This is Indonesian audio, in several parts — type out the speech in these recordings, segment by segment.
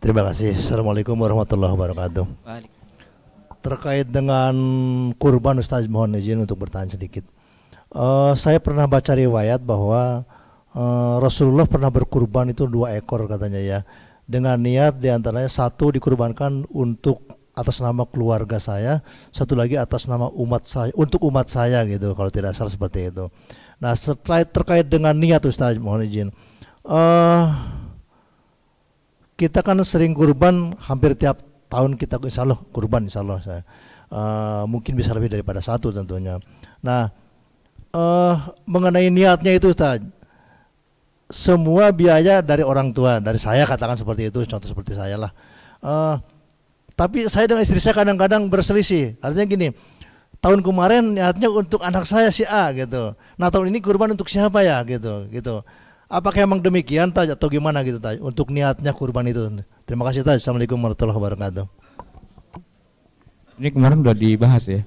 Terima kasih. Assalamualaikum warahmatullahi wabarakatuh. Terkait dengan kurban Ustaz mohon izin untuk bertanya sedikit. Uh, saya pernah baca riwayat bahwa uh, Rasulullah pernah berkurban itu dua ekor katanya ya. Dengan niat diantaranya satu dikurbankan untuk atas nama keluarga saya, satu lagi atas nama umat saya, untuk umat saya gitu kalau tidak salah seperti itu. Nah, setelah terkait dengan niat Ustaz mohon izin. Uh, kita kan sering kurban hampir tiap tahun kita insya Allah kurban insya Allah saya uh, mungkin bisa lebih daripada satu tentunya nah uh, mengenai niatnya itu Ustaz semua biaya dari orang tua dari saya katakan seperti itu contoh seperti saya lah uh, tapi saya dengan istri saya kadang-kadang berselisih artinya gini tahun kemarin niatnya untuk anak saya si A gitu nah tahun ini kurban untuk siapa ya gitu gitu Apakah emang demikian Taj atau gimana gitu Taj untuk niatnya kurban itu? Terima kasih Taj. Assalamualaikum warahmatullahi wabarakatuh. Ini kemarin udah dibahas ya.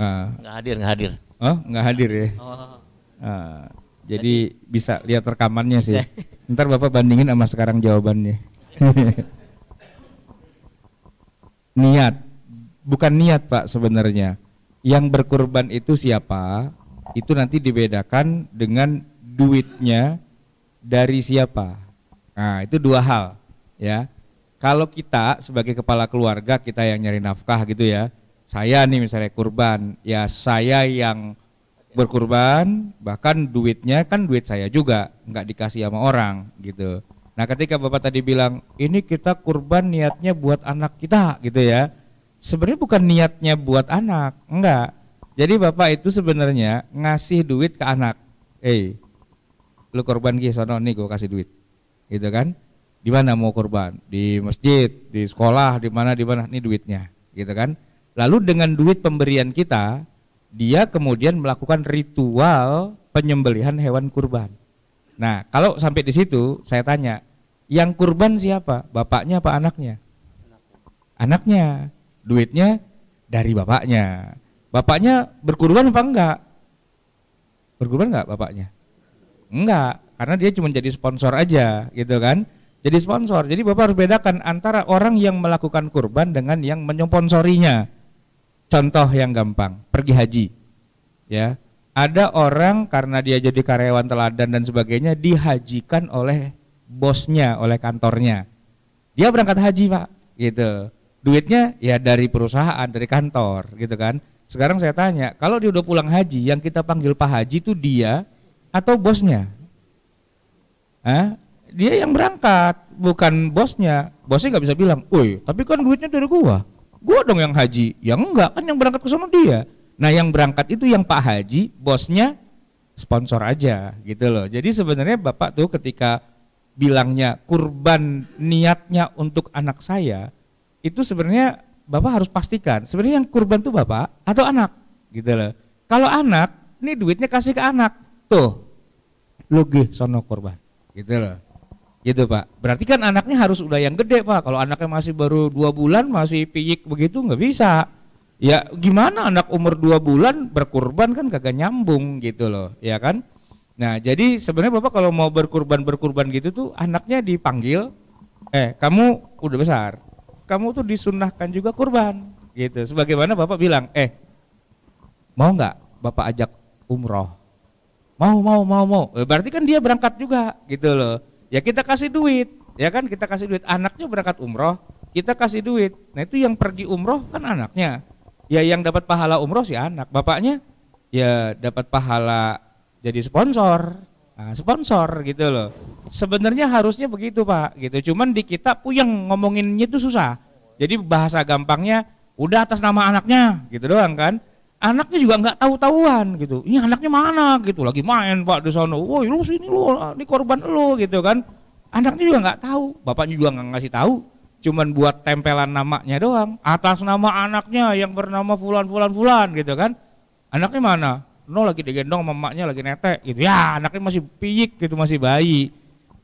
Uh, nggak hadir, ah. nggak hadir. Oh, nggak hadir ya. Oh. Uh, jadi, bisa lihat rekamannya bisa. sih. Ntar bapak bandingin sama sekarang jawabannya. niat, bukan niat pak sebenarnya. Yang berkurban itu siapa? Itu nanti dibedakan dengan duitnya dari siapa? Nah, itu dua hal, ya. Kalau kita sebagai kepala keluarga kita yang nyari nafkah gitu ya. Saya nih misalnya kurban, ya saya yang berkurban, bahkan duitnya kan duit saya juga, nggak dikasih sama orang gitu. Nah, ketika Bapak tadi bilang, "Ini kita kurban niatnya buat anak kita," gitu ya. Sebenarnya bukan niatnya buat anak, enggak. Jadi Bapak itu sebenarnya ngasih duit ke anak. Eh, hey, lu korban ki sono nih gue kasih duit gitu kan di mana mau korban di masjid di sekolah di mana di mana nih duitnya gitu kan lalu dengan duit pemberian kita dia kemudian melakukan ritual penyembelihan hewan kurban nah kalau sampai di situ saya tanya yang kurban siapa bapaknya apa anaknya anaknya duitnya dari bapaknya bapaknya berkurban apa enggak berkurban enggak bapaknya Enggak, karena dia cuma jadi sponsor aja gitu kan. Jadi sponsor. Jadi Bapak harus bedakan antara orang yang melakukan kurban dengan yang menyponsorinya. Contoh yang gampang, pergi haji. Ya. Ada orang karena dia jadi karyawan teladan dan sebagainya dihajikan oleh bosnya, oleh kantornya. Dia berangkat haji, Pak, gitu. Duitnya ya dari perusahaan, dari kantor, gitu kan. Sekarang saya tanya, kalau dia udah pulang haji, yang kita panggil Pak Haji itu dia atau bosnya? Eh? Dia yang berangkat, bukan bosnya. Bosnya nggak bisa bilang, "Woi, tapi kan duitnya dari gua." Gua dong yang haji. Ya enggak, kan yang berangkat ke sana dia. Nah, yang berangkat itu yang Pak Haji, bosnya sponsor aja gitu loh. Jadi sebenarnya Bapak tuh ketika bilangnya kurban niatnya untuk anak saya, itu sebenarnya Bapak harus pastikan sebenarnya yang kurban tuh Bapak atau anak gitu loh. Kalau anak, ini duitnya kasih ke anak tuh lugih sono korban gitu loh gitu pak berarti kan anaknya harus udah yang gede pak kalau anaknya masih baru dua bulan masih piyik begitu nggak bisa ya gimana anak umur dua bulan berkurban kan kagak nyambung gitu loh ya kan nah jadi sebenarnya bapak kalau mau berkurban berkurban gitu tuh anaknya dipanggil eh kamu udah besar kamu tuh disunahkan juga kurban gitu sebagaimana bapak bilang eh mau nggak bapak ajak umroh mau mau mau mau eh, berarti kan dia berangkat juga gitu loh ya kita kasih duit ya kan kita kasih duit anaknya berangkat umroh kita kasih duit nah itu yang pergi umroh kan anaknya ya yang dapat pahala umroh si anak bapaknya ya dapat pahala jadi sponsor nah, sponsor gitu loh sebenarnya harusnya begitu pak gitu cuman di kita puyeng ngomonginnya itu susah jadi bahasa gampangnya udah atas nama anaknya gitu doang kan anaknya juga nggak tahu-tahuan gitu. Ini anaknya mana gitu, lagi main pak di sana. Woi lu sini lu, ah, ini korban lu gitu kan. Anaknya juga nggak tahu, bapaknya juga nggak ngasih tahu. Cuman buat tempelan namanya doang, atas nama anaknya yang bernama Fulan Fulan Fulan gitu kan. Anaknya mana? No lagi digendong mamanya lagi netek gitu. Ya anaknya masih piyik gitu, masih bayi.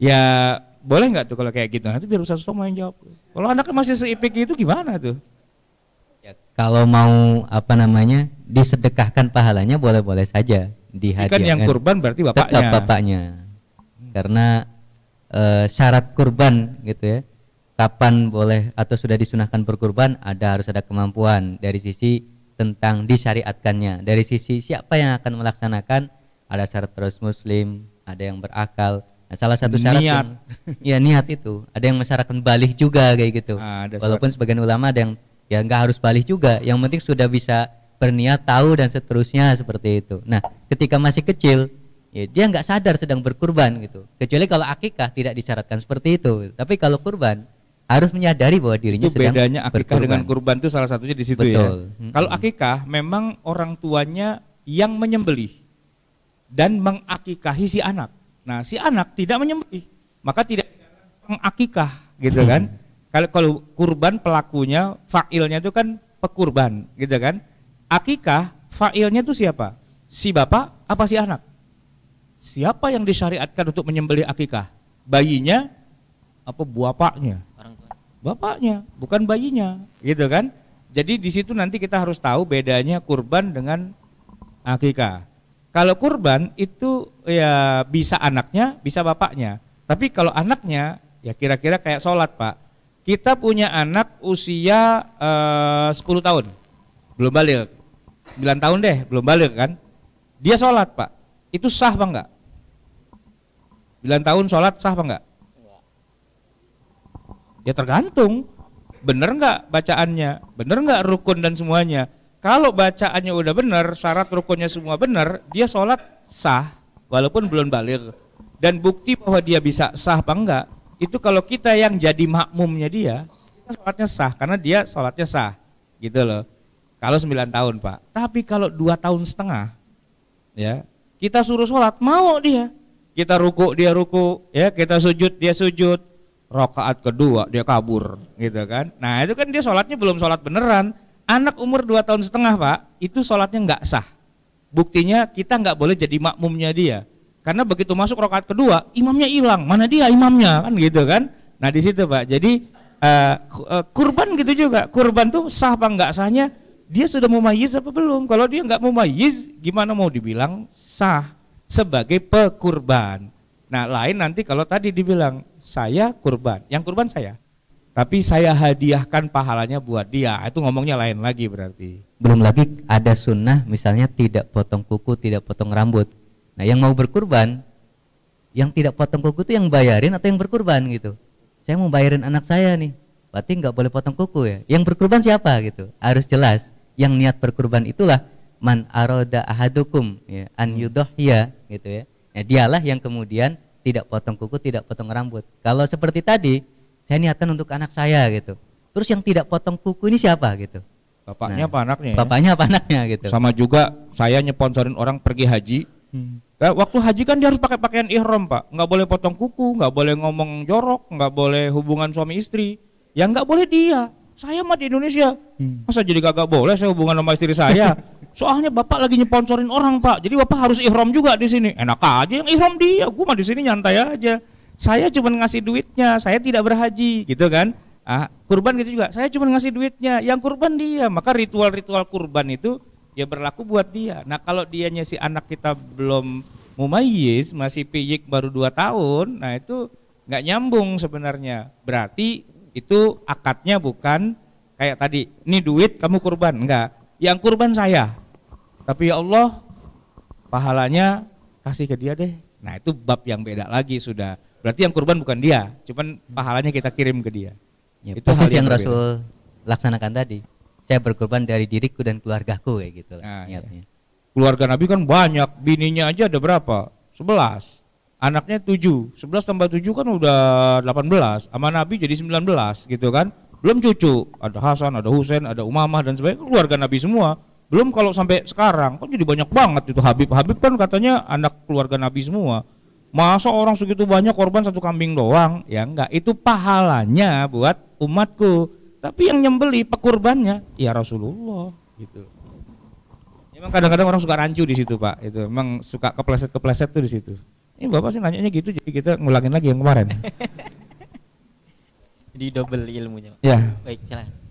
Ya boleh nggak tuh kalau kayak gitu? Nanti biar ustadz Tom yang jawab. Kalau anaknya masih seipik itu gimana tuh? ya, kalau mau apa namanya disedekahkan pahalanya boleh-boleh saja dihadiahkan. Ikan yang kurban berarti bapaknya. Tetap bapaknya. Karena e, syarat kurban gitu ya. Kapan boleh atau sudah disunahkan berkurban ada harus ada kemampuan dari sisi tentang disyariatkannya. Dari sisi siapa yang akan melaksanakan ada syarat terus muslim, ada yang berakal. Nah, salah satu syarat niat. Yang, ya niat itu. Ada yang masyarakat balik juga kayak gitu. Ah, Walaupun sebagian ulama ada yang ya nggak harus balik juga yang penting sudah bisa berniat tahu dan seterusnya seperti itu nah ketika masih kecil ya dia nggak sadar sedang berkurban gitu kecuali kalau akikah tidak disyaratkan seperti itu tapi kalau kurban harus menyadari bahwa dirinya itu sedang bedanya akikah berkurban. dengan kurban itu salah satunya di situ ya. Betul. ya. hmm Kalau akikah memang orang tuanya yang menyembelih dan mengakikahi si anak. Nah, si anak tidak menyembelih, maka tidak mengakikah gitu kan. Kalau kalau kurban pelakunya, fa'ilnya itu kan pekurban, gitu kan? Akikah fa'ilnya itu siapa? Si bapak apa si anak? Siapa yang disyariatkan untuk menyembelih akikah? Bayinya apa bapaknya? Bapaknya, bukan bayinya, gitu kan? Jadi di situ nanti kita harus tahu bedanya kurban dengan akikah. Kalau kurban itu ya bisa anaknya, bisa bapaknya. Tapi kalau anaknya ya kira-kira kayak sholat pak. Kita punya anak usia eh, uh, 10 tahun, belum balik. 9 tahun deh, belum balik kan. Dia sholat pak, itu sah apa enggak? 9 tahun sholat sah apa enggak? Ya tergantung, bener enggak bacaannya, bener enggak rukun dan semuanya. Kalau bacaannya udah bener, syarat rukunnya semua bener, dia sholat sah walaupun belum balik. Dan bukti bahwa dia bisa sah apa enggak, itu kalau kita yang jadi makmumnya dia, kita sholatnya sah karena dia sholatnya sah, gitu loh. Kalau 9 tahun pak, tapi kalau dua tahun setengah, ya kita suruh sholat mau dia, kita ruku dia ruku, ya kita sujud dia sujud, rokaat kedua dia kabur, gitu kan. Nah itu kan dia sholatnya belum sholat beneran. Anak umur dua tahun setengah pak, itu sholatnya nggak sah. Buktinya kita nggak boleh jadi makmumnya dia karena begitu masuk rokat kedua, imamnya hilang. Mana dia imamnya kan gitu kan? Nah di situ pak. Jadi uh, uh, kurban gitu juga. Kurban tuh sah apa enggak sahnya? Dia sudah mau mumayyiz apa belum? Kalau dia nggak mau mumayyiz, gimana mau dibilang sah sebagai pekurban? Nah lain nanti kalau tadi dibilang saya kurban, yang kurban saya. Tapi saya hadiahkan pahalanya buat dia. Ah, itu ngomongnya lain lagi berarti. Belum lagi ada sunnah misalnya tidak potong kuku, tidak potong rambut Nah, yang mau berkurban, yang tidak potong kuku itu yang bayarin atau yang berkurban gitu. Saya mau bayarin anak saya nih, berarti nggak boleh potong kuku ya. Yang berkurban siapa gitu? Harus jelas. Yang niat berkurban itulah man aroda ahadukum ya, an yudohya gitu ya. ya. Dialah yang kemudian tidak potong kuku, tidak potong rambut. Kalau seperti tadi, saya niatkan untuk anak saya gitu. Terus yang tidak potong kuku ini siapa gitu? Bapaknya nah, apa anaknya? Ya? Bapaknya ya? apa anaknya gitu. Sama juga saya nyeponsorin orang pergi haji. Hmm Nah, waktu haji kan dia harus pakai pakaian ihram pak, nggak boleh potong kuku, nggak boleh ngomong jorok, nggak boleh hubungan suami istri. Ya nggak boleh dia. Saya mah di Indonesia, hmm. masa jadi kagak boleh saya hubungan sama istri saya. Soalnya bapak lagi nyponsorin orang pak, jadi bapak harus ihram juga di sini. Enak aja yang ihram dia, gua mah di sini nyantai aja. Saya cuma ngasih duitnya, saya tidak berhaji, gitu kan? Ah, kurban gitu juga, saya cuma ngasih duitnya. Yang kurban dia, maka ritual-ritual kurban itu ya berlaku buat dia. Nah kalau dianya si anak kita belum mumayis, masih piyik baru dua tahun, nah itu nggak nyambung sebenarnya. Berarti itu akadnya bukan kayak tadi, ini duit kamu kurban, enggak. Yang kurban saya. Tapi ya Allah, pahalanya kasih ke dia deh. Nah itu bab yang beda lagi sudah. Berarti yang kurban bukan dia, cuman pahalanya kita kirim ke dia. Ya, itu sih yang, yang Rasul laksanakan tadi saya berkorban dari diriku dan keluargaku kayak gitu nah, Iya. Keluarga Nabi kan banyak, bininya aja ada berapa? 11. Anaknya 7. 11 tambah 7 kan udah 18. Sama Nabi jadi 19 gitu kan. Belum cucu, ada Hasan, ada Husain, ada Umamah dan sebagainya keluarga Nabi semua. Belum kalau sampai sekarang kan jadi banyak banget itu Habib. Habib kan katanya anak keluarga Nabi semua. Masa orang segitu banyak korban satu kambing doang? Ya enggak, itu pahalanya buat umatku tapi yang nyembeli pekurbannya ya Rasulullah gitu Emang kadang-kadang orang suka rancu di situ pak, itu emang suka kepleset-kepleset tuh di situ. Ini bapak sih nanyanya gitu, jadi kita ngulangin lagi yang kemarin. jadi double ilmunya. Ya. Baik, silakan.